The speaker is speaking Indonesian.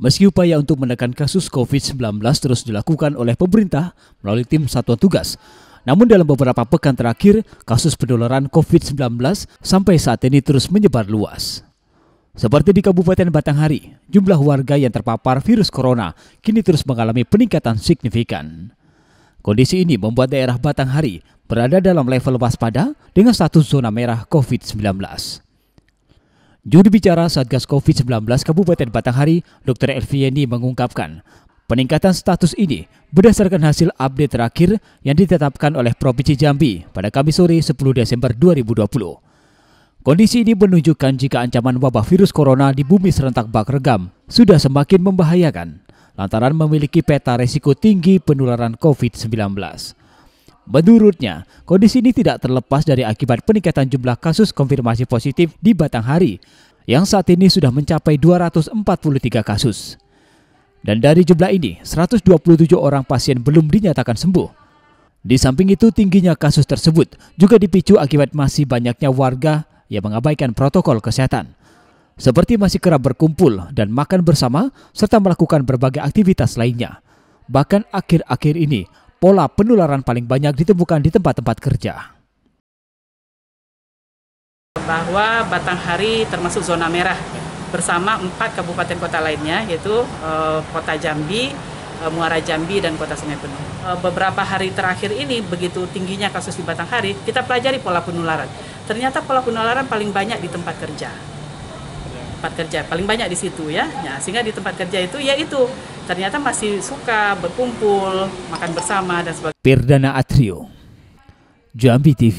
Meski upaya untuk menekan kasus COVID-19 terus dilakukan oleh pemerintah melalui tim satuan tugas, namun dalam beberapa pekan terakhir, kasus penularan COVID-19 sampai saat ini terus menyebar luas. Seperti di Kabupaten Batanghari, jumlah warga yang terpapar virus corona kini terus mengalami peningkatan signifikan. Kondisi ini membuat daerah Batanghari berada dalam level waspada dengan status zona merah COVID-19. Juru bicara Satgas COVID-19 Kabupaten Batanghari, Dr. Elviani mengungkapkan, peningkatan status ini berdasarkan hasil update terakhir yang ditetapkan oleh Provinsi Jambi pada Kamis sore 10 Desember 2020. Kondisi ini menunjukkan jika ancaman wabah virus corona di bumi serentak bak regam sudah semakin membahayakan lantaran memiliki peta resiko tinggi penularan COVID-19. Menurutnya, kondisi ini tidak terlepas dari akibat peningkatan jumlah kasus konfirmasi positif di Batanghari yang saat ini sudah mencapai 243 kasus. Dan dari jumlah ini, 127 orang pasien belum dinyatakan sembuh. Di samping itu, tingginya kasus tersebut juga dipicu akibat masih banyaknya warga yang mengabaikan protokol kesehatan, seperti masih kerap berkumpul dan makan bersama, serta melakukan berbagai aktivitas lainnya. Bahkan akhir-akhir ini, pola penularan paling banyak ditemukan di tempat-tempat kerja. Bahwa Batanghari termasuk zona merah bersama empat kabupaten kota lainnya yaitu e, Kota Jambi, eh, Muara Jambi dan Kota Sungai Penuh. Eh, beberapa hari terakhir ini begitu tingginya kasus di Batanghari, kita pelajari pola penularan. Ternyata pola penularan paling banyak di tempat kerja tempat kerja paling banyak di situ ya ya sehingga di tempat kerja itu ya itu ternyata masih suka berkumpul makan bersama dan sebagainya Perdana Atrio Jambi TV